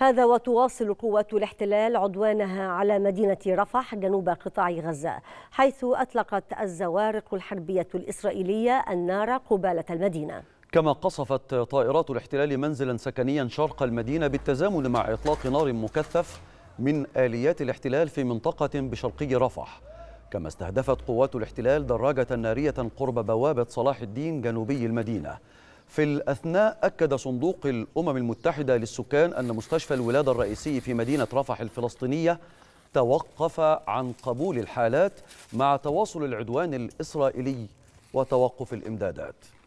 هذا وتواصل قوات الاحتلال عدوانها على مدينة رفح جنوب قطاع غزة حيث أطلقت الزوارق الحربية الإسرائيلية النار قبالة المدينة كما قصفت طائرات الاحتلال منزلا سكنيا شرق المدينة بالتزامن مع إطلاق نار مكثف من آليات الاحتلال في منطقة بشرقي رفح كما استهدفت قوات الاحتلال دراجة نارية قرب بوابة صلاح الدين جنوبي المدينة في الأثناء أكد صندوق الأمم المتحدة للسكان أن مستشفى الولادة الرئيسي في مدينة رفح الفلسطينية توقف عن قبول الحالات مع تواصل العدوان الإسرائيلي وتوقف الإمدادات